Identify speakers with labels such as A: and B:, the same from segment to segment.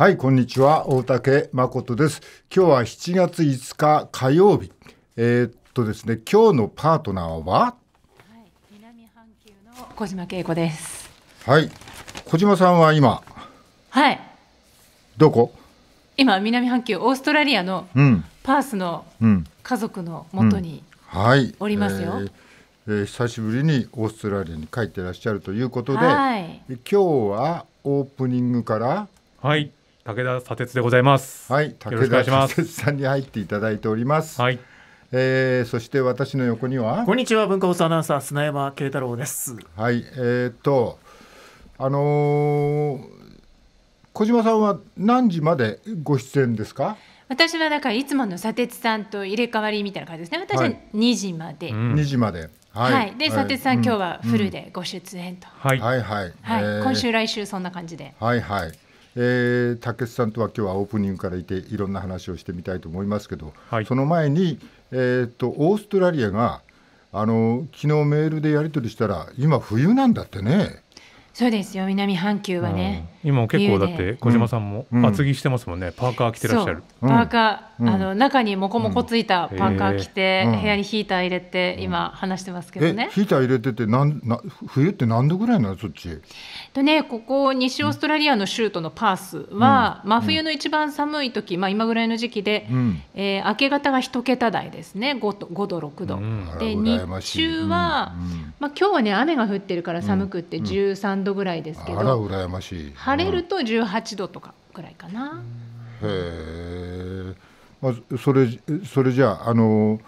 A: はい、こんにちは。大竹誠です。今日は7月5日火曜日。えー、っとですね、今日のパートナーは、はい、
B: 南半球の小島恵子です。
A: はい、小島さんは今、はい。どこ？
B: 今南半球オーストラリアのパースの家族の元に、
A: はい、おりますよ。ええ久しぶりにオーストラリアに帰ってらっしゃるということで、はい、今日はオープニングから、はい、武田砂鉄でございます。はい、武田砂鉄さんに入っていただいております。はい。えー、そして私の横にはこんにちは文化放送アナウンサー砂山慶太郎です。はい、えー、っとあのー、小島さんは何時までご出演ですか？
B: 私はだからいつもの砂鉄さんと入れ替わりみたいな感じですね。私は2時まで。はい、うん、2時
A: まで。はい、はい、で、佐哲さん、うん、今日はフル
B: でご出演と。
A: はい、はい、はい、はい、今週、
B: 来週、そんな感じで。
A: はい、はい。えー、竹内さんとは今日はオープニングからいていろんな話をしてみたいと思いますけど、はい、その前に、えーと、オーストラリアがあの昨日メールでやり取りしたら今
C: 冬なんだってね。
B: そうですよ南半球はね、
C: うん今結構だって小島さんも厚着してますもんね、うん、パーカー着てらっしゃるパー
B: カー、うん、あの中にもこもこついたパーカー着て、うん、部屋にヒーター入れて今話してますけどねヒ
C: ーター入れててなんな
A: 冬って何度ぐらいなのそっち
B: とねここ西オーストラリアの州都のパースは、真冬の一番寒い時、まあ、今ぐらいの時期で、うん、えー、明け方が1桁台ですね 5, 5度6
A: 度、で日中は、
B: まあ、今日はね雨が降ってるから寒くって13度ぐらいですけど、あら羨
A: ましい、はい晴れる
B: と18度とかぐらいかな。
A: へえ、まあ、それそれじゃあの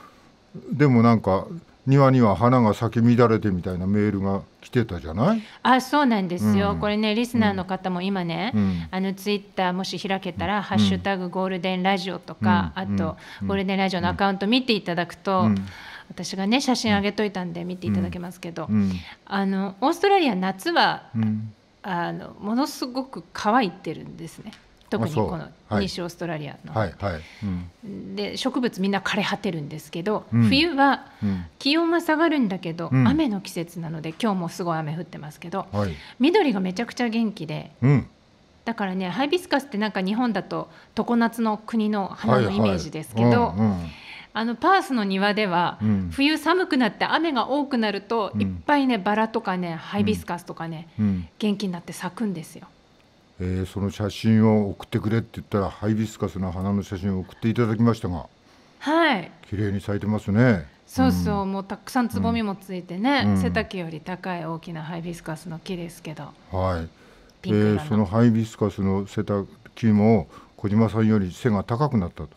A: でもなんか庭には花が咲き乱れてみたいなメールが来てたじゃない
B: あそうなんですよ、うん、これねリスナーの方も今ね、うん、あのツイッターもし開けたら「うん、ハッシュタグゴールデンラジオ」とか、あと、ゴールデンラジオのアカウント見ていただくと、私がね写真上げといたんで見ていただけますけど、あのオーストラリア夏は、うんあのものすごく乾いてるんですね特にこの西オーストラリアの。で植物みんな枯れ果てるんですけど、うん、冬は気温は下がるんだけど、うん、雨の季節なので今日もすごい雨降ってますけど、緑がめちゃくちゃ元気で、だからねハイビスカスってなんか日本だと常夏の国の花のイメージですけど。はいはいあのパースの庭では、うん、冬寒くなって雨が多くなると、うん、いっぱいねバラとかねハイビスカスとかね、うん、元気になって咲くんですよ。
A: えー、その写真を送ってくれって言ったらハイビスカスの花の写真を送っていただきましたがはい綺麗に咲いてますね
B: そうそう、もうたくさんつぼみもついてね、背丈より高い大きなハイビスカスの木ですけど
A: はいピンえー、そのハイビスカスの背丈も小島さんより背が高くなったと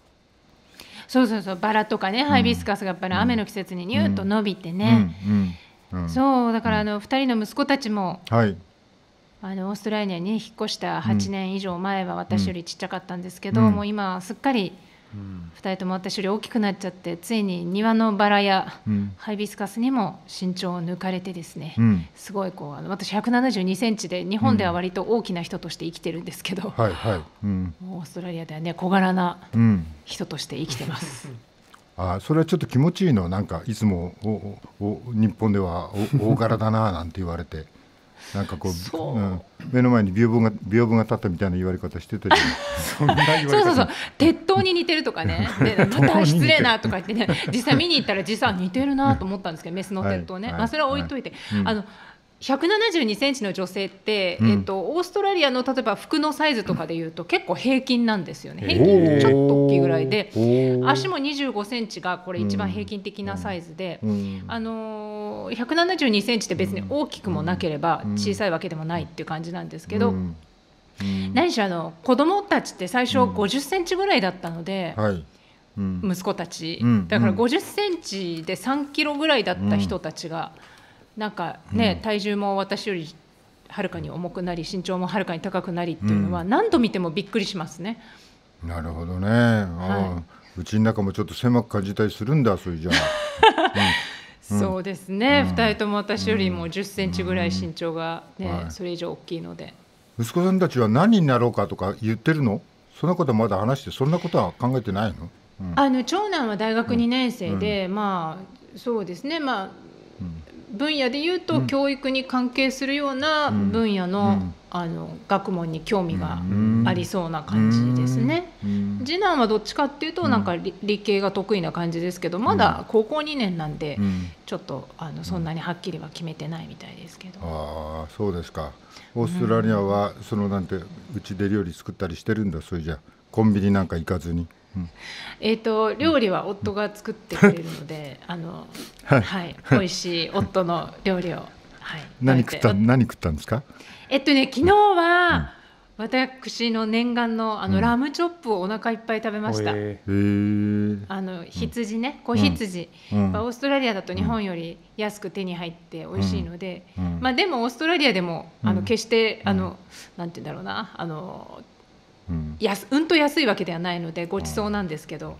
B: そうそうそうバラとかねハイビスカスがやっぱり雨の季節にニューッと伸びてね、そうだからあの2人の息子たちも、はい、あのオーストラリアに、引っ越した8年以上前は私よりちっちゃかったんですけど、もう今すっかり2人とも私より大きくなっちゃってついに庭のバラやハイビスカスにも身長を抜かれてですね、うん、すごいこうあの私1 7 2センチで日本では割と大きな人として生きてるんですけど、はいはいオーストラリアではね小柄な人として生きてます。
A: あそれはちょっと気持ちいいのなんかいつもおお日本では大柄だななんて言われてなんかこうう、うん、目の前に屏風が屏風が立ったみたいな言われ方してたじゃん そうそうそう
B: 鉄塔に似てるとかね また失礼なとか言ってね実際見に行ったら実は似てるなと思ったんですけど メスの鉄塔ね、はいまあ、それは置いといて。はい、あの、172センチの女性って、うん、えっとオーストラリアの例えば服のサイズとかでいうと結構平均なんですよね。平均ちょっと大きいぐらいで、足も25センチがこれ一番平均的なサイズで、うんうん、あのー172センチって別に大きくもなければ小さいわけでもないっていう感じなんですけど、うんうん、何しろあの子供たちって最初50センチぐらいだったので、はい、息子たち、だから50センチで3キロぐらいだった人たちが、なんかね、体重も私よりはるかに重くなり身長もはるかに高くなりっていうのは何度見てもびっくりしますね。
A: なるほどね。はい、うちの中もちょっと狭く感じたりするんだ、それじゃあ。うん
B: そうですね、うん、2人とも私よりも1 0ンチぐらい身長がね、うんはい、それ以上大きいので
A: 息子さんたちは何になろうかとか言ってるのそんなことまだ話してそんなことは考えてないの
B: うん、あの長男は大学2年生で、まあそうですねまあ、分野でいうと教育に関係するような分野のあの学問に興味がありそうな感じですね。次男はどっちかっていうとなんか理系が得意な感じですけどまだ高校2年なんでちょっとあのそんなにはっきりは決めてないみたいですけど。
A: ああそうですか。オーストラリアはそのなんてうちで料理作ったりしてるんだそれじゃコンビニなんか行かずに。
B: えっと、と料理は夫が作ってくれるのであの、はいはい、美味しい夫の料理を、はい、何食った
A: 何食ったんですか
B: えっとね昨日は、私の念願のあの、うんラムチョップをお腹いっぱい食べました、あ
A: の
B: 羊ね子羊、うんオーストラリアだと日本より安く手に入って美味しいので、うんまあ、でもオーストラリアでもあの決して、あのなんて言うんだろうなあのうん安うんと安いわけではないのでごちそうなんですけど、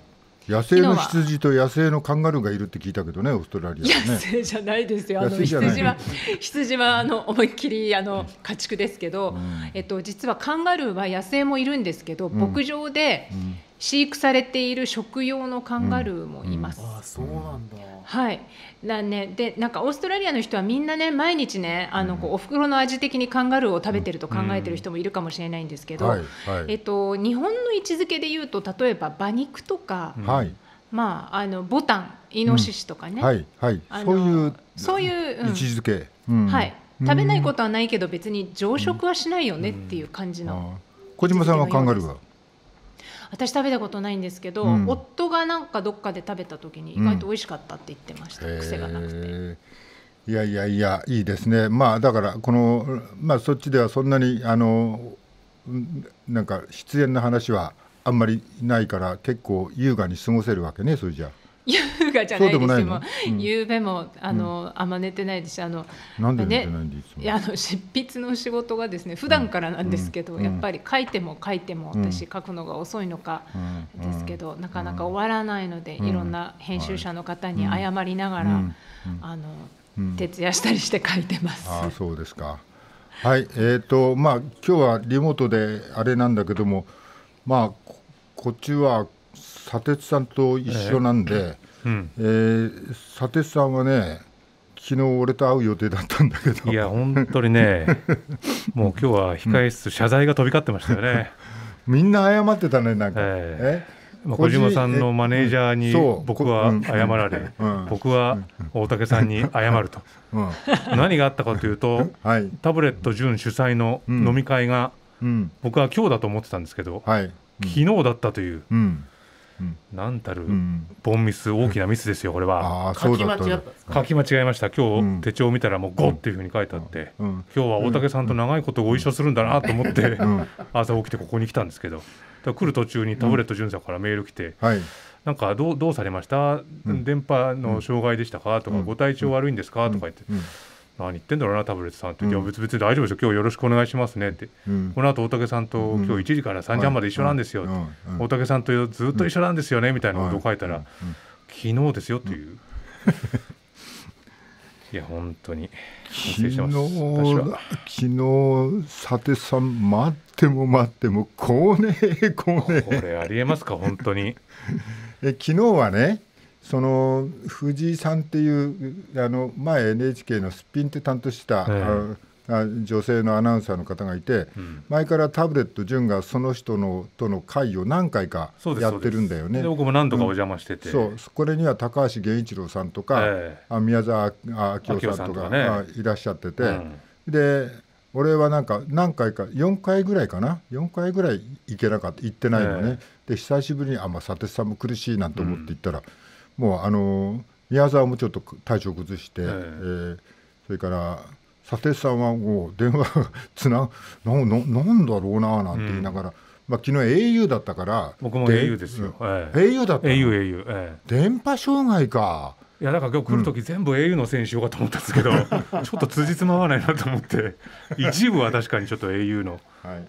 A: 野生の羊と野生のカンガルーがいるって聞いたけどね、オーストラリア、ね、野生じゃないですよ。あの羊は
B: 羊はあの思いっきりあの家畜ですけど、うん、えっと実はカンガルーは野生もいるんですけど、牧場で、うん飼育されている食用のカンガルーもいます。うんうん、あそうなんだはいだね、でなんかオーストラリアの人はみんなね毎日ねあのこうお袋の味的にカンガルーを食べてると考えてる人もいるかもしれないんですけど、はいえっと、日本の位置づけでいうと例えば馬肉とか、はい、まあ、あのボタンイノシシとかね、うん、はい
A: はい、そういう
B: そういう、うん、位置づ
A: け、うん、はい、食べないこと
B: はないけど別に常食はしないよねっていう感じの、
A: 小島さんはカンガルーは
B: 私食べたことないんですけど、うん、夫がなんかどっかで食べた時に意外と美味しかったって言ってました、うん、癖がな
A: くていやいやいやいいですねまあだからこのまあそっちではそんなにあのなんか出演の話はあんまりないから結構優雅に過ごせるわけねそれじゃあ。
B: 優雅じゃないですでも、夕べもあの、あんま寝てないですしあのなんで寝てないんですいや、あの執筆の仕事がですね普段からなんですけど、やっぱり書いても書いても私書くのが遅いのかですけど、なかなか終わらないので、いろんな編集者の方に謝りながら、あの徹夜したりして書いてます。あ
A: そうですかはいえっとまあ、今日はリモートであれなんだけども、まあ、こっちは砂鉄さんと一緒なんで、えーうんえー、砂鉄さんはね昨日俺と会う予定だったんだけどい
C: や本当にね もう今日は控え室、うん、謝罪が飛び交ってましたよね
A: みんな謝ってたねなんか、えー、まあ、小島さんのマネージャーに
C: 僕は謝られ、うん、僕は大竹さんに謝ると、何があったかというと、はい、タブレット準主催の飲み会が、僕は今日だと思ってたんですけど、はい、昨日だったという、うん、なんたるボンミス、大きなミスですよ、これは。書き間違書き間違えました、今日手帳を見たら、もう5っていうふうに書いてあって、今日は大竹さんと長いことご一緒するんだなと思って、朝起きてここに来たんですけど、来る途中にタブレット巡査からメール来て、なんかどうどうされました、電波の障害でしたかとか、ご体調悪いんですかとか言って。何言ってんだろうなタブレットさんって「うん、いや別々大丈夫ですよ今日よろしくお願いしますね」って、うん、この後大竹さんと今日1時から3時半まで一緒なんですよ」うん、大竹さんとずっと一緒なんですよね」みたいなことを書いたら「昨日ですよ」っていう。いや本当にし昨日昨日
A: さてさん待っても待ってもこうねこうねこれ
C: ありえますか本当に
A: え昨日はねその藤井さんっていうあの前 NHK のすっぴんって担当した、えー女性のアナウンサーの方がいて、うん、前からタブレット潤がその人のとの会を何回かやってるんだよね。僕も何度かお邪魔してて、うん、そうこれには高橋源一郎さんとか、えー、宮沢明夫さんとか、ね、いらっしゃってて、うん、で俺はなんか何回か4回ぐらいかな4回ぐらい行けなかった行ってないのね、えー、で久しぶりにあ、まあ、佐哲さんも苦しいなと思って行ったら。もうあの宮沢もちょっと体調崩して、えー、それから佐哲さんはもう電話 つななななんだろうななんて言いながら、うん、まあ昨日 au だったから僕も au で
C: すよ、えー、au だった au au、
A: えー、電波障
C: 害かいやだから今日来る時、全部 au のせいにしようかと思ったんですけど、うん、ちょっと辻褄合わないなと思って一部は確かにちょっと au の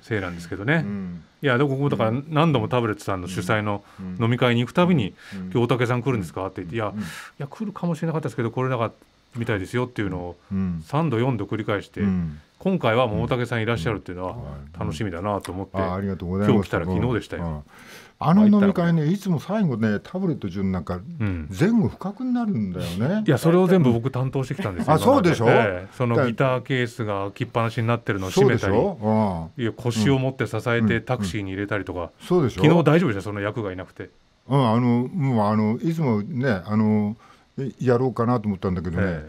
C: せいなんですけどね、はいうん、いやだから何度もタブレットさんの主催の飲み会に行くたびに「今日大竹さん来るんですか?」って言って「いやいや来るかもしれなかったですけど来れなかった」みたいですよっていうのを3度4度繰り返して、今回はもう大竹さんいらっしゃるっていうのは楽しみだなと思って、今日来たら昨日でしたよ。
A: あの飲み会ね、いつも最後ね、タブレット順なんか、前後深くなるんだよね。いや、それを全部
C: 僕、担当してきたんですよ。あそうでしょ、えそのギターケースが開きっぱなしになってるのを閉めたり、いや腰を持って支えて、タクシーに入れたりとか、そうでしょ昨日大丈夫でした、その役がいなくて。
A: うん、あのもうあのいつもねあのやろうかなと思ったんだけどね、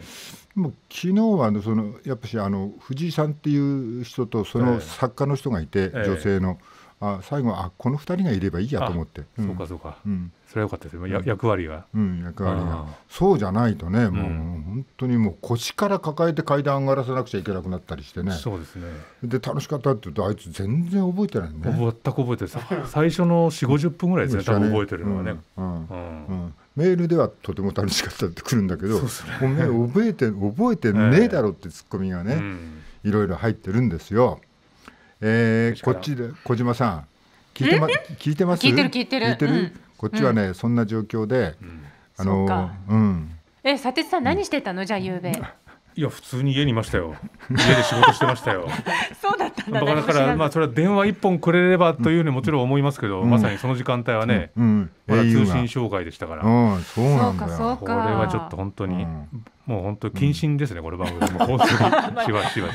A: もう昨日はそのやっぱしあの藤井さんっていう人とその作家の人がいて、女性の。あ最後あこの2人がいればいいやと思って、そうか
C: そうか、うん、それはよかったですね、うん、役割が、うん、役割が
A: そうじゃないとねもう、本当にもう腰から抱えて階段上がらせなくちゃいけなくなったりしてねそうですねで楽しかったって言うとあいつ全然覚えてないね全
C: く覚えてない最初の4 5 0分ぐらいですね、ね、多分覚えてるのはねうんう
A: んメールではとても楽しかったって来るんだけど、ね、おめえ覚えて覚えてねえだろってツッコミがね、いろいろ入ってるんですよ。えー、こっちで小島さん聞いてま聞いてます聞いてる聞いてるいてる、うん、こっちはね、うん、そんな状況で、うん、あの
C: うん
B: え佐哲さん何してたの、じゃあ夕べ
C: いや普通に家にいましたよ家で仕事してましたよ そうだったんだ、ね、だからまあそれは電話一本くれればというねもちろん思いますけど、まさにその時間帯はね、うんまだ通信障害でしたから、そうなんだそうこれはちょっと本当に、もう本当謹慎ですね、これ番組も本当にしばしばし。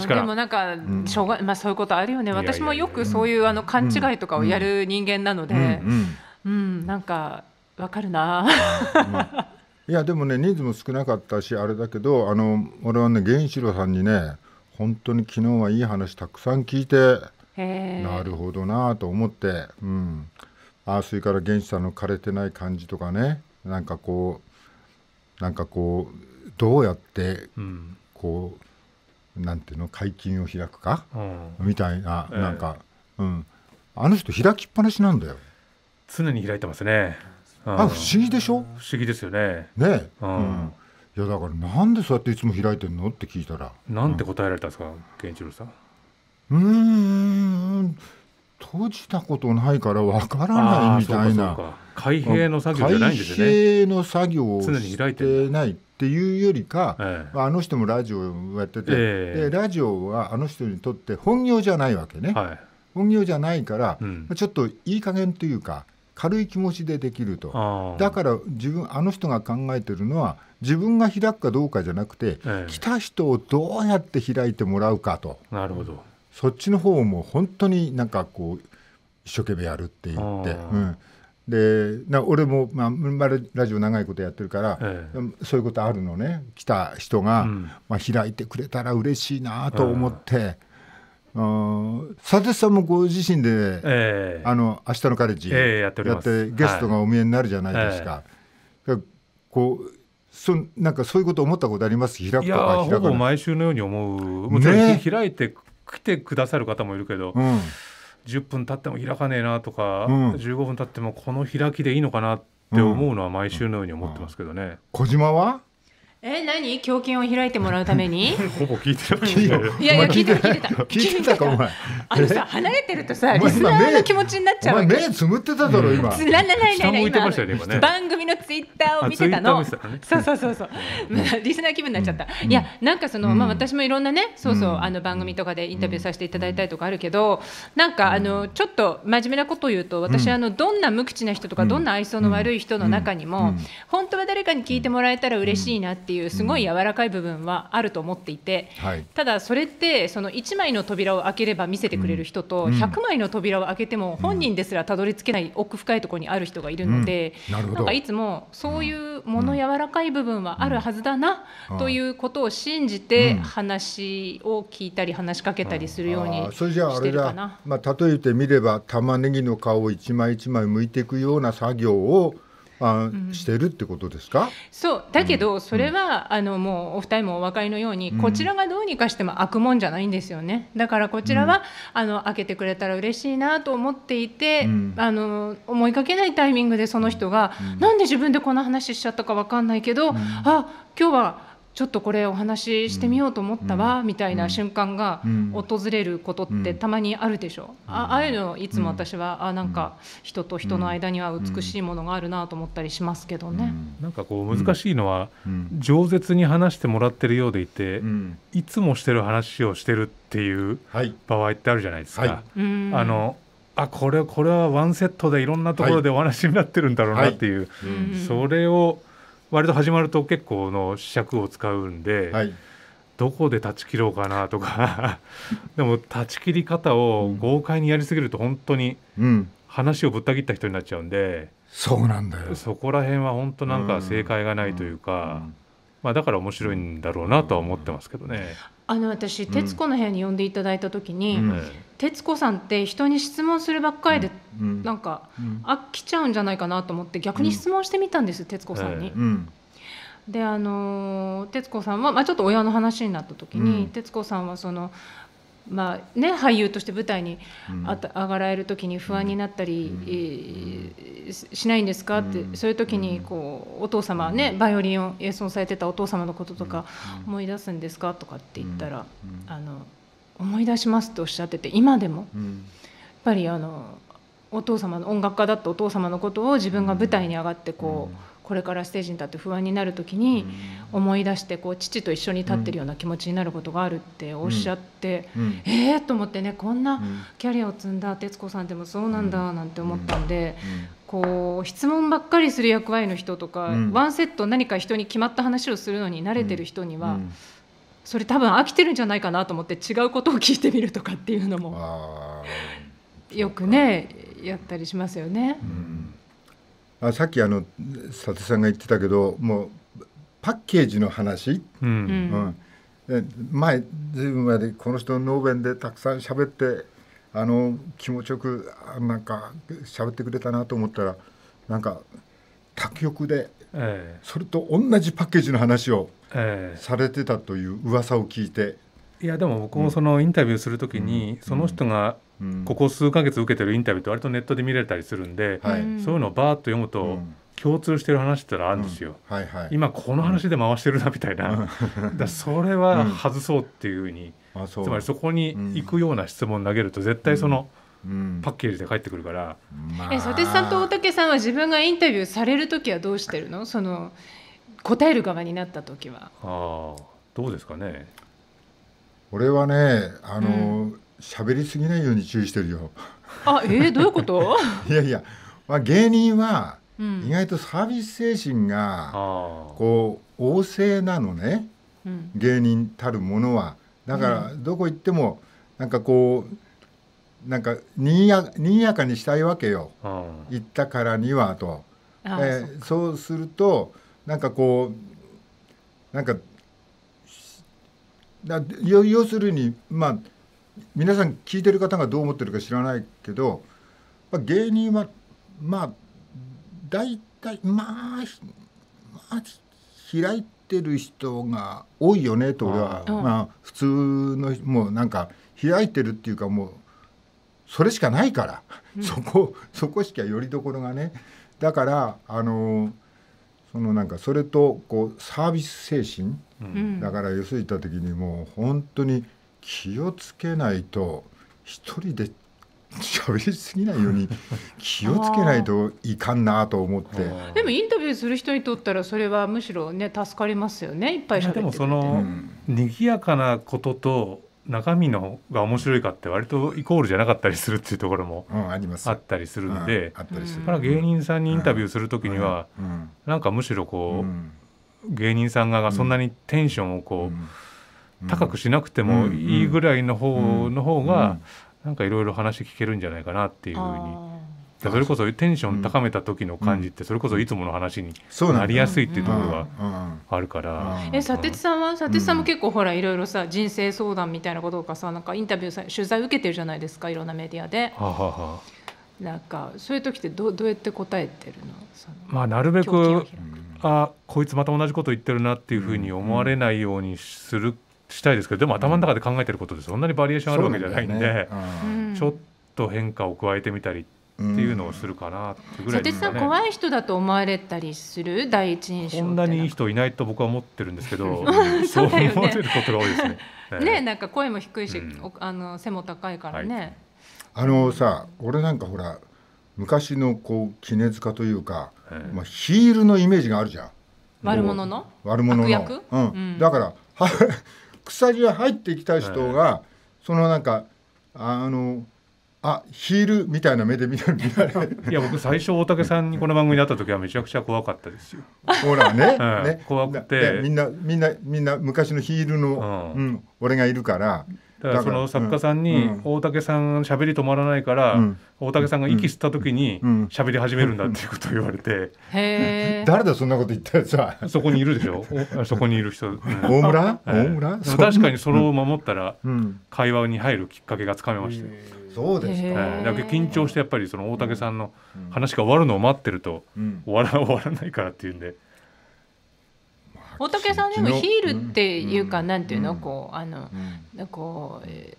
C: からでもなん
B: か、しょうがまあ、そういうことあるよね私もよくそういうあの勘違いとかをやる人間なので、うんなんかわかるな、
A: いやでもね人数も少なかったしあれだけどあの俺はね源四郎さんにね本当に昨日はいい話たくさん聞いてなるほどなと思って、うん、あそれから源四さんの枯れてない感じとかねなんかこうなんかこうどうやってこう、うんなんていうの解禁を開くか、うん、みたいな、なんか、うん、あの人開きっぱなしなんだよ常に開いてますね、うん、あ不思議でしょ不思議ですよねねうん、いやだからなんでそうやっていつも開いてんのって聞いたら
C: なんて答えられたんですか源一郎さん
A: うん閉じたことないからわからないみたいな開閉の作業じゃないんですね開閉の作業をしてないっていうよりか、ええ、あの人もラジオをやってて、え、でラジオはあの人にとって本業じゃないわけね、はい、本業じゃないから、うん、ちょっといい加減というか軽い気持ちでできるとだから自分あの人が考えてるのは自分が開くかどうかじゃなくて、来た人をどうやって開いてもらうかとなるほどそっちの方も本当になんかこう一生懸命やるって言って。うんでな俺も、まあ、ラジオ長いことやってるから、ええ、そういうことあるのね来た人が、うん、まあ、開いてくれたら嬉しいなと思って、えー、佐哲さんもご自身で、
C: え
A: あの明日のカレッジやって,、ゲストがお見えになるじゃないですか。はい、こうそなんかそういうこと思ったことあります開くとか開く毎
C: 週のように思う、然開いて来てくださる方もいるけど、うん10分経っても開かねえなとか、うん、15分経ってもこの開きでいいのかなって思うのは毎週のように思ってますけどね。うん、小島は
B: え何胸筋を開いてもらうために ほ
C: ぼ聞いてるいやいや聞いてた聞いてた聞いてたかお前 あのさ離
B: れてるとさリスナーの気持ちになっちゃう目つ
A: むってただろ今つらないないない今番
B: 組のツイッターを見てたのそうそうそうそうリスナー気分になっちゃったいやなんかそのまあ私もいろんなねそうそうあの番組とかでインタビューさせていただいたりとかあるけどなんかあのちょっと真面目なことを言うと私あのどんな無口な人とかどんな愛想の悪い人の中にも本当は誰かに聞いてもらえたら嬉しいなってっていうすごい柔らかい部分はあると思っていて、はい、ただそれってその1枚の扉を開ければ見せてくれる人と、100枚の扉を開けても本人ですらたどり着けない奥深いところにある人がいるので、うん、なんかいつもそういうもの柔らかい部分はあるはずだなということを信じて話を聞いたり話しかけたりするようにしてるかな。
A: まあ、例えてみれば玉ねぎの皮を一枚一枚剥いていくような作業をあ、うん、してるってことですか
B: そうだけどそれは、うん、あのもうお二人もお分かりのように、うん、こちらがどうにかしても開くもんじゃないんですよねだからこちらは、あの開けてくれたら嬉しいなと思っていて、あの思いかけないタイミングでその人が、うん、なんで自分でこの話しちゃったか分かんないけど、あ今日はちょっとこれお話ししてみようと思ったわ、みたいな瞬間が訪れることってたまにあるでしょ、うあああいうのいつも私は、あなんか人と人の間には美しいものがあるなと思ったりしますけどね、
C: なんかこう難しいのは、饒舌に話してもらってるようでいて、いつもしてる話をしてるっていう場合ってあるじゃないですか。はいはい、あのあこれこれはワンセットでいろんなところでお話になってるんだろうなっていう、それを割と始まると結構の尺を使うんで、はい、どこで断ち切ろうかなとか でも断ち切り方を豪快にやりすぎると本当に話をぶった切った人になっちゃうんで、そうなんだよそこら辺は本当なんか正解がないというか、まあ、だから面白いんだろうなとは思ってますけどね。うん
B: あの私「徹子の部屋」に呼んでいただいた時に、徹子さんって人に質問するばっかりで、うん、なんか、飽きちゃうんじゃないかなと思って逆に質問してみたんです、徹子さんに。であの徹子さんは、まあ、ちょっと親の話になった時に、徹子さんはそのまあね、俳優として舞台にあた、上がられる時に不安になったり、しないんですかって、そういう時にこうお父様ねバイオリンを演奏されてたお父様のこととか思い出すんですかとかって言ったら、あの思い出しますとおっしゃってて今でも、やっぱりあのお父様の音楽家だったお父様のことを自分が舞台に上がってこう。これからステージに立って不安になる時に思い出してこう父と一緒に立ってるような気持ちになることがあるっておっしゃって、うんうん、ええー、と思ってねこんなキャリアを積んだ徹子さんでもそうなんだなんて思ったんで。こう質問ばっかりする役割の人とか、ワンセット何か人に決まった話をするのに慣れてる人には、それ多分飽きてるんじゃないかなと思って違うことを聞いてみるとかっていうのもよくねやったりしますよね。うん
A: あさっきあの佐藤さんが言ってたけどもうパッケージの話、うん、うん、前随分前でこの人のノーベンでたくさん喋ってあの気持ちよくなんか喋ってくれたなと思ったらなんか卓局で、えそれと同じパッケージの話をされてたという噂を聞いて。
C: いやでも僕もそのインタビューするときに、その人がここ数か月受けてるインタビューって割とネットで見れたりするんで、はい、そういうのをバーッと読むと、共通してる話ってらあるんですよ、うんはいはい、今この話で回してるなみたいな、うん、だそれは外そうっていうふうに、うん、つまりそこに行くような質問投げると絶対その、パッケージで返ってくるから、まあ、え佐哲さんと
B: 大竹さんは自分がインタビューされる時はどうしてるのその答える側になった時は
C: あどうですかね
A: 俺はねあの、喋りすぎないように注意してるよ。
B: あ、えー、どういうこと？
A: いやいや、まあ芸人は意外とサービス精神がこう旺盛なのね。うん、芸人たるものはだからどこ行ってもなんかこうなんかにやにやかにしたいわけよ、うん、行ったからにはと。えー、そうするとなんかこうなんか要するにまあ皆さん聞いてる方がどう思ってるか知らないけど、まあ、芸人はまあ大体まあ、まあ、開いてる人が多いよねと俺はまあ普通のもうなんか開いてるっていうかもうそれしかないから、うん、そこそこしかよりどころがねだからあのそのなんかそれとこうサービス精神、うん、だからよそ行った時にもう本当に。気をつけないと一人で喋りすぎないように気をつけないといかんなと思ってで
B: もインタビューする人にとったらそれはむしろね助かりますよねいっぱい喋ってでも
C: その、うん、賑やかなことと中身のが面白いかって割とイコールじゃなかったりするっていうところもあったりするんで、うん、だから芸人さんにインタビューする時には、うんうん、なんかむしろこう、芸人さんがそんなにテンションをこう、高くしなくてもいいぐらいの方の方がなんかいろいろ話聞けるんじゃないかなっていうふうに。それこそテンション高めた時の感じってそれこそいつもの話になりやすいっていうところがあるから。え佐哲
B: さんは佐哲さんも結構ほらいろいろさ人生相談みたいなこととかさなんかインタビューさ取材受けてるじゃないですかいろんなメディアで。
C: ははは
B: なんかそういう時ってどどうやって答えてるの
C: まあ、なるべくあこいつまた同じこと言ってるなっていうふうに思われないようにするしたいですけどでも頭の中で考えてることでそんなにバリエーションあるわけじゃないんで、ね、ちょっと変化を加えてみたりっていうのをするかなってぐらいですかね。怖
B: い人だと思われたりする第一印象こ
C: んなにいい人いないと僕は思ってるんですけど、そう思われることが多いですね。ね
B: なんか声も低いし、あの背も高いからね。
C: あのさ俺なん
A: かほら昔のこう絹塚というか、まあ、ヒールのイメージがあるじゃん悪者の悪者の、うんだから草地へ入ってきた人が、そのなんかあのあヒールみたいな
C: 目で見らるいや僕最初大竹さんにこの番組に会った時はめちゃくちゃ怖かったですよほらねね、怖くてみ
A: んなみんなみんな昔のヒールの、うん、うん、俺が
C: いるからだからその作家さんに大竹さん喋り止まらないから、大竹さんが息吸った時に喋り始めるんだっていうことを言われて、
A: 誰だそんなこと言っ
C: たやつはそこにいるでしょ そこにいる人、大村、大村確かにそれを守ったら会話に入るきっかけがつかめましたそうですか、だけ緊張してやっぱりその大竹さんの話が終わるのを待ってると終わら,、終わらないからっていうんで。
B: 仏さんでもヒールっていうか、なんていうの、こうあの、こう、え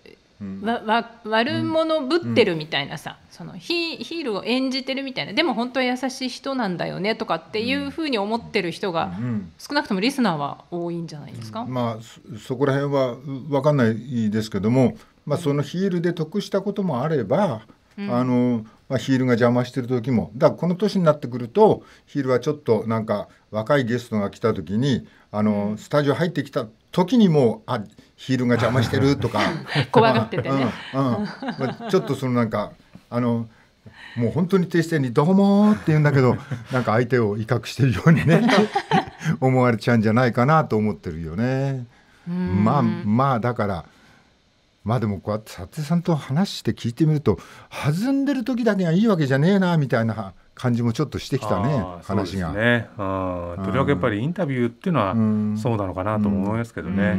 B: わわ悪者ぶってるみたいなさ、そのヒヒールを演じてるみたいなでも本当は優しい人なんだよねとかっていうふうに思ってる人が少なくともリスナーは多いんじゃないですか、ま
A: あ、そこら辺は分かんないですけども、まあ、そのヒールで得したこともあれば、あのまあ、ヒールが邪魔してる時もだからこの年になってくるとヒールはちょっとなんか若いゲストが来た時にあのスタジオ入ってきた時にもあヒールが邪魔してる とか怖がっててね、うんうんまあ、ちょっとそのなんかあのもう本当に停止点に「どうも」って言うんだけど なんか相手を威嚇してるようにね 思われちゃうんじゃないかなと思ってるよね。まあまあだからまあでもこうやって撮影さんと話して聞いてみると弾んでる時だけがいいわけじゃねえなみたいな感じもちょっとしてきたね話が。と
C: りわけやっぱりインタビューっていうのはそうなのかなと思いますけどね。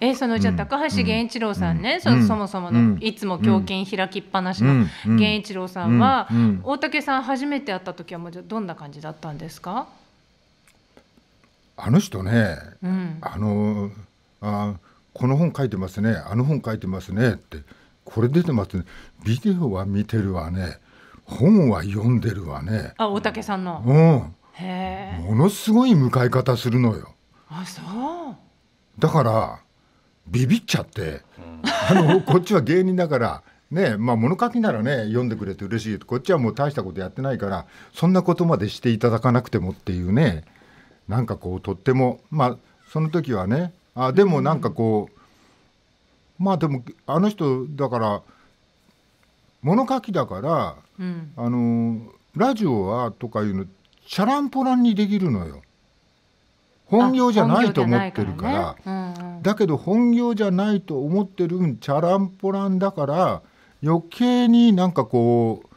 A: えそ
B: のじゃあ高橋源一郎さんね、そもそもの、いつも胸筋開きっぱなしの源一郎さんは、大竹さん初めて会った時はもうどんな感じだったんですか
A: あの人ね、あのあこの本書いてますねあの本書いてますねってこれ出てますねビデオは見てるわね本は読んでるわね
B: あ大竹さんの、うん、へ
A: ものすごい向かい方するのよ
B: あそう
A: だからビビっちゃって、あのこっちは芸人だからねまあ物書きならね読んでくれて嬉しいこっちはもう大したことやってないからそんなことまでしていただかなくてもっていうねなんかこうとってもまあその時はねあでもなんかこう、うん、まあでもあの人だから物書きだから、うん、あのラジオはとかいうのチャランポランにできるのよ。本業じゃないと思ってるから、ねうんうん、だけど本業じゃないと思ってるんチャランポランだから余計になんかこう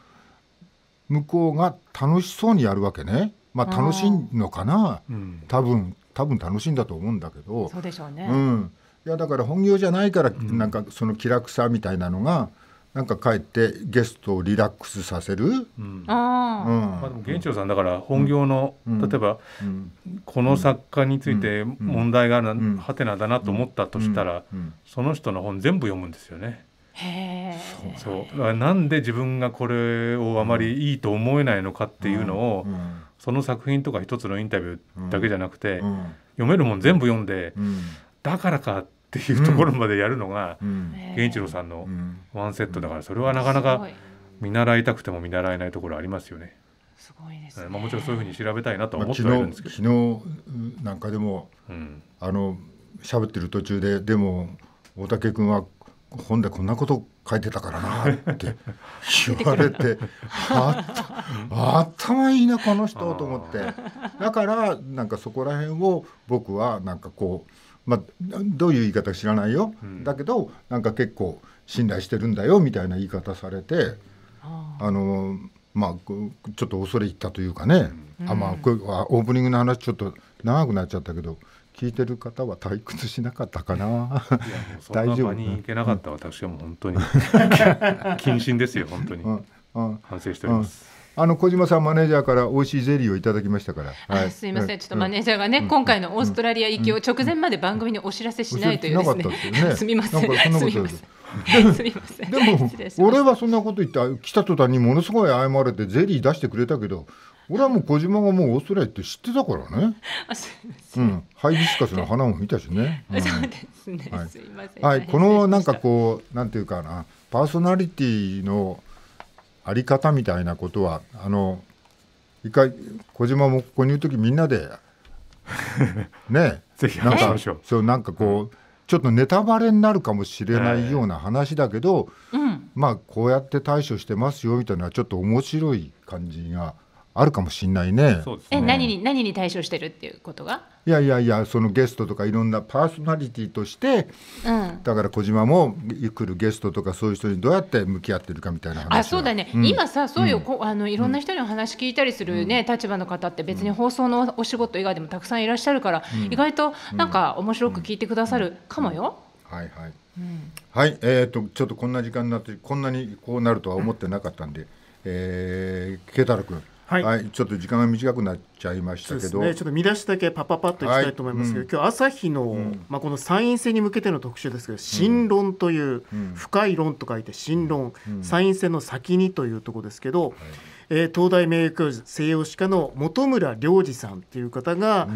A: 向こうが楽しそうにやるわけね。まあ楽しいのかな、うん、多分多分楽しいんだと思うんだけどそう
B: でしょうね、うん、
A: いやだから本業じゃないから、なんかその気楽さみたいなのがなんかかえってゲストをリラックスさせる、
C: うん、あうんまあ、でも源潮さんだから本業の、うん、例えば、うん、この作家について問題があるな、はてなだなと思ったとしたら、うんその人の本全部読むんですよね。へえ。そうなんで自分がこれをあまりいいと思えないのかっていうのを、うんその作品とか一つのインタビューだけじゃなくて、読めるもん全部読んで、だからかっていうところまでやるのが源一郎さんのワンセットだからそれはなかなか見習いたくても見習えないところありますよね。すごいですね、まあ、もちろんそういうふうに調べたいなとは思ってはいるんです
A: けど、まあ、昨日なんかでも、うん、あの喋ってる途中ででも大竹君は本でこんなこと書いてたからなって言われて頭いいなこの人と思ってだからなんかそこら辺を僕はなんかこう、まあ、どういう言い方知らないよ、うん、だけどなんか結構信頼してるんだよみたいな言い方されてあのまあちょっと恐れ入ったというかね、うん、あまあオープニングの話ちょっと長くなっちゃったけど。聞いてる方は退屈しなかったかな。
C: 大丈夫。に行けなかった私はもう本当に 謹慎ですよ本当に。反省しておりま
A: す。あの小島さんマネージャーから美味しいゼリーをいただきましたから。はい、すみません、ちょっとマネ
B: ージャーがね、今回のオーストラリア行きを直前まで番組にお知らせしないというで
A: すすみません。すみません。すみません。でも、俺はそんなこと言った、来た途端にものすごい謝れて、ゼリー出してくれたけど。俺はもう小島がもうオーストラリアって知ってたからね。あ、すみません。うん、ハイビスカスの花も見たしね。うん、そう
B: ですね。はい、すみま
A: せん。はい、このなんかこう、なんていうかな、パーソナリティの。あり方みたいなことは、あの。一回、小島もここにいる時、みんなで。ね。ぜひ話しましょう。そう、なんかこう。ちょっとネタバレになるかもしれないような話だけど、えーうん、まあこうやって対処してますよみたいなちょっと面白い感じがあるかもしれないね。え
B: 何に何に対処してるっていうことが
A: いやいやいやそのゲストとかいろんなパーソナリティとして、うんだから小島もい、来るゲストとかそういう人にどうやって向き合ってるかみたいな話
B: あそうだね、ん今さそういう、こあのいろんな人にお話聞いたりする、ね立場の方って別に放送のお仕事以外でもたくさんいらっしゃるから、意外となんか面白く聞いてくださるかもよ。
A: はいはい、はいえー、とちょっとこんな時間になってこんなにこうなるとは思ってなかったんで、えー、慶太郎君はい、はい、ちょっと時間が短くなっちゃいましたけど、ね、ちょっ
D: と見出しだけパパパッといきたいと思いますけど、はいうん、今日朝日の、うん、まあ、この参院選に向けての特集ですけど「新論」という、深い論と書いて「新論」参院選の先にというところですけど、はい、えー、東大名誉教授西洋史科の本村良二さんという方が、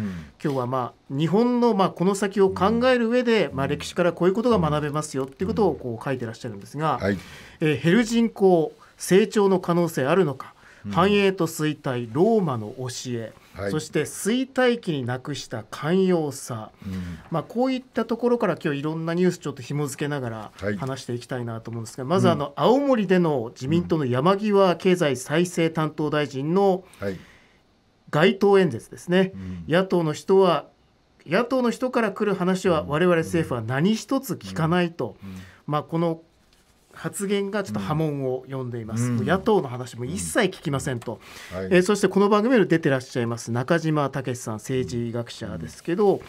D: 今日はまあ日本のまあこの先を考える上で、まあ、歴史からこういうことが学べますよっていうことをこう書いてらっしゃるんですが、はい、えー、減る人口成長の可能性あるのか。繁栄と衰退ローマの教え、はい、そして衰退期になくした寛容さ、うん、まあ、こういったところから今日いろんなニュースちょっと紐付けながら話していきたいなと思うんですが、はい、まずあの青森での自民党の山際経済再生担当大臣の街頭演説ですね、野党の人は野党の人から来る話は我々政府は何一つ聞かないと、うんうん、まあ、この発言がちょっと波紋を呼んでいます、うん、野党の話も一切聞きませんと、うんはい、えー、そしてこの番組で出てらっしゃいます中島武さん政治学者ですけど、うん、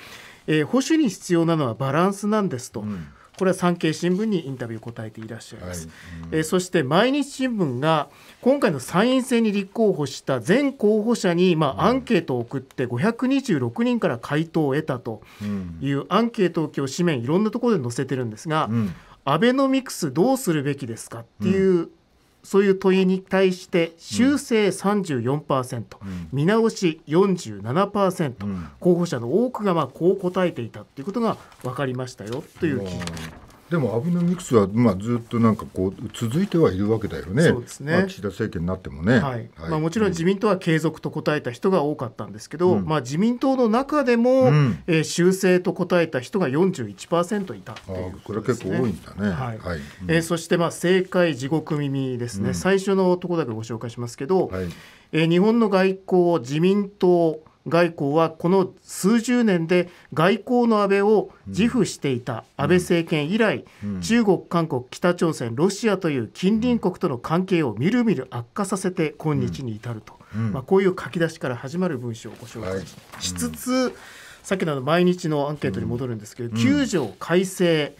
D: えー、保守に必要なのはバランスなんですと。うんこれは産経新聞にインタビュー答えていらっしゃいます、はい、えー、そして毎日新聞が今回の参院選に立候補した全候補者に、まあ、アンケートを送って526人から回答を得たというアンケートを今日紙面いろんなところで載せてるんですが、うんアベノミクスどうするべきですかっていう、うん、そういう問いに対して修正34%、うん、見直し47%、うん、候補者の多くがまあこう答えていたということが分かりましたよという記事。
A: でもアビノミクスは、まあ、ずっとなんかこう続いてはいるわけだよね、そうですね、まあ、岸田政権になってもね、はいはい、
D: まあ、もちろん自民党は継続と答えた人が多かったんですけど、うん、まあ、自民党の中でも、うん、えー、修正と答えた人が41%いたっていう
A: こ、れは結構多いんだね、はいはい、うん、
D: えー、そして、まあ、政界地獄耳ですね、うん、最初のところだけご紹介しますけど、はい、えー、日本の外交、自民党、外交はこの数十年で外交の安倍を自負していた安倍政権以来、中国、韓国、北朝鮮、ロシアという近隣国との関係をみるみる悪化させて今日に至ると、まあ、こういう書き出しから始まる文章をご紹介しつつ、さっきの毎日のアンケートに戻るんですけど、9条改正、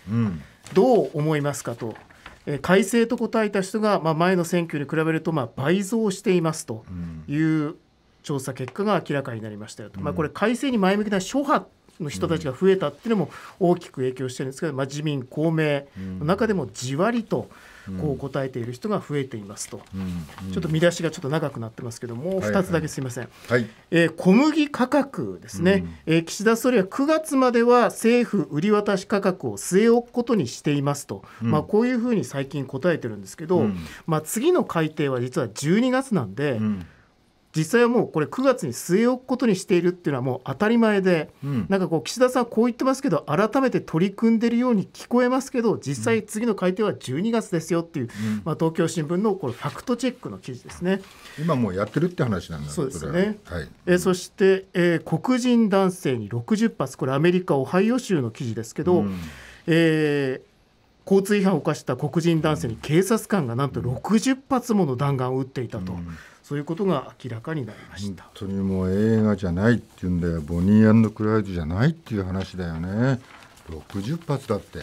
D: どう思いますかと改正と答えた人が、まあ、前の選挙に比べるとまあ倍増していますという調査結果が明らかになりましたよと、まあ、これ改正に前向きな諸派の人たちが増えたっていうのも大きく影響してるんですけど、まあ、自民公明の中でもじわりとこう答えている人が増えていますと、ちょっと見出しがちょっと長くなってますけどもう2つだけすいません、はいはい、えー、小麦価格ですね、うん、えー、岸田総理は9月までは政府売り渡し価格を据え置くことにしていますと、うん、まあ、こういうふうに最近答えてるんですけど、うん、まあ、次の改定は実は12月なんで。うん実際はもうこれ9月に据え置くことにしているっていうのはもう当たり前で、うん、なんかこう岸田さんこう言ってますけど改めて取り組んでいるように聞こえますけど実際次の改定は12月ですよっていう、うん、まあ、東京新聞のこれファクトチェックの記事ですね。今もうやってるって話なんそうですね。ははい、えそして、えー、黒人男性に60発これアメリカオハイオ州の記事ですけど、うん、えー交通違反を犯した黒人男性に警察官がなんと60発もの弾丸を撃っていたと、うん、そういうことが明らかになり
A: ました本当にもう映画じゃないっていうんだよボニークライドじゃないっていう話だよね六十発だって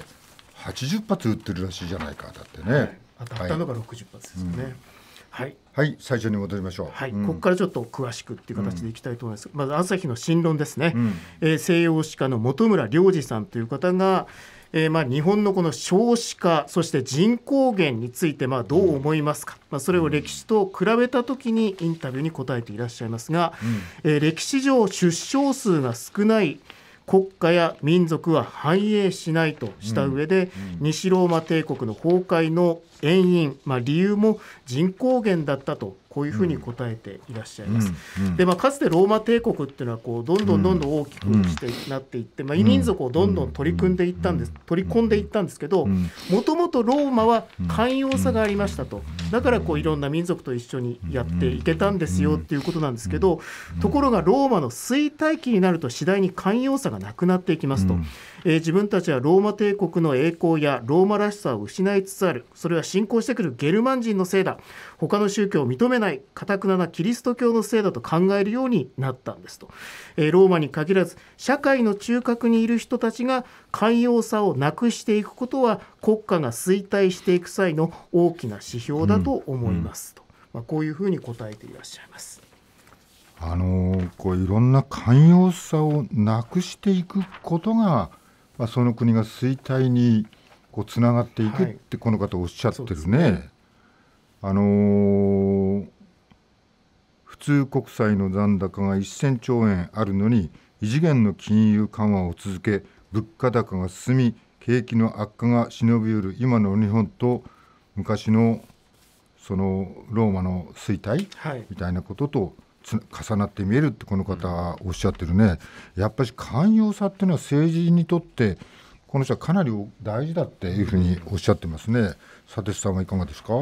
A: 八十発撃ってるらしいじゃないかだってね、はい、当たったのが六十発ですよね、はいうんはい、はい、最初に戻りましょう、はい、うん、ここか
D: らちょっと詳しくっていう形でいきたいと思います、うん、まず朝日の新論ですね、うん、えー、西洋史家の本村良二さんという方が、えー、まあ日本のこの少子化そして人口減についてまあどう思いますか、まあ、それを歴史と比べた時にインタビューに答えていらっしゃいますが、えー、歴史上出生数が少ない国家や民族は繁栄しないとした上で、西ローマ帝国の崩壊の遠因、まあ、理由も人口減だったとこういうふうに答えていらっしゃいます。でまあ、かつてローマ帝国っていうのはこうどんどんどんどん大きくしてなっていって、まあ、異民族をどんどん取り組んでいったんです取り込んでいったんですけどもともとローマは寛容さがありましたとだからこういろんな民族と一緒にやっていけたんですよっていうことなんですけどところがローマの衰退期になると次第に寛容さがなくなっていきますと。えー、自分たちはローマ帝国の栄光やローマらしさを失いつつあるそれは侵攻してくるゲルマン人のせいだ他の宗教を認めないかたくななキリスト教のせいだと考えるようになったんですと、えー、ローマに限らず社会の中核にいる人たちが寛容さをなくしていくことは国家が衰退していく際の大きな指標だと思いますと、うん、まあ、こういうふうに答えていらっしゃいます。
A: あのこういろんな寛容さをなくしていくことがまあ、その国が衰退にこうつながっていくってこの方おっしゃってるね。はい、ねあのー、普通国債の残高が1000兆円あるのに異次元の金融緩和を続け物価高が進み景気の悪化が忍び寄る今の日本と昔のそのローマの衰退みたいなことと重なって見えるってこの方おっしゃってるね、やっぱり寛容さっていうのは政治にとってこの人はかなり大事だっていうふうにおっしゃってますね。佐哲さんはいかがですか。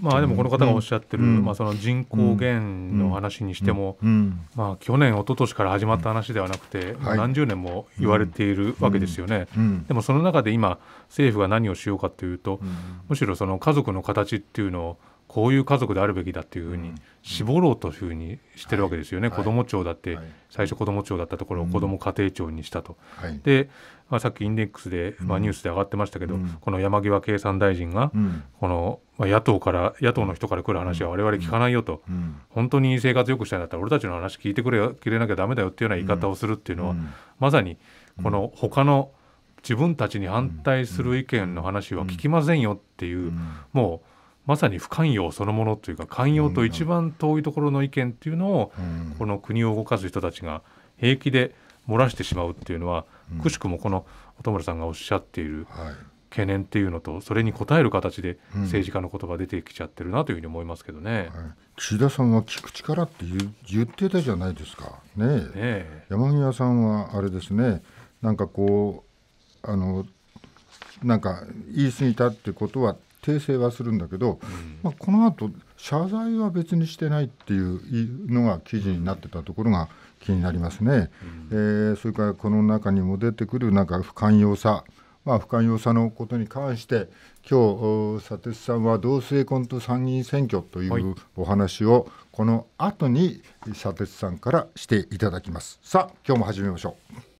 A: まあでもこの方がおっしゃってる、うん、まあその人口減の話にしても、うんうん、
C: まあ去年一昨年から始まった話ではなくて、何十年も言われているわけですよね。でもその中で今政府が何をしようかというと、むしろその家族の形っていうのをこういう家族であるべきだっていうふうに絞ろうというふうにしてるわけですよね、子ども庁だって、最初子ども庁だったところを子ども家庭庁にしたと。で、まあ、さっきインデックスで、まあ、ニュースで上がってましたけど、うん、この山際経産大臣が、この、まあ、野党から野党の人から来る話は我々聞かないよと、本当に生活よくしたいんだったら俺たちの話聞いてくれくれなきゃだめだよっていうような言い方をするっていうのは、まさにこの他の自分たちに反対する意見の話は聞きませんよっていう、もうまさに不寛容そのものというか寛容と一番遠いところの意見っていうのを、この国を動かす人たちが平気で漏らしてしまうっていうのは、くしくもこの音村さんがおっしゃっている懸念っていうのとそれに応える形で政治家の言葉出てきちゃってるなというふうに思いますけどね、はい、
A: 岸田さんは聞く力って言ってたじゃないですかね、ね、山際さんはあれですねなんかこうあのなんか言い過ぎたってことは訂正はするんだけど、まあ、この後謝罪は別にしてないっていうのが記事になってたところが気になりますね、うん、えー、それからこの中にも出てくるなんか不寛容さまあ、不寛容さのことに関して、今日佐哲さんは同性婚と参議院選挙というお話を、この後に佐哲さんからしていただきます。さあ、今日も始めましょう。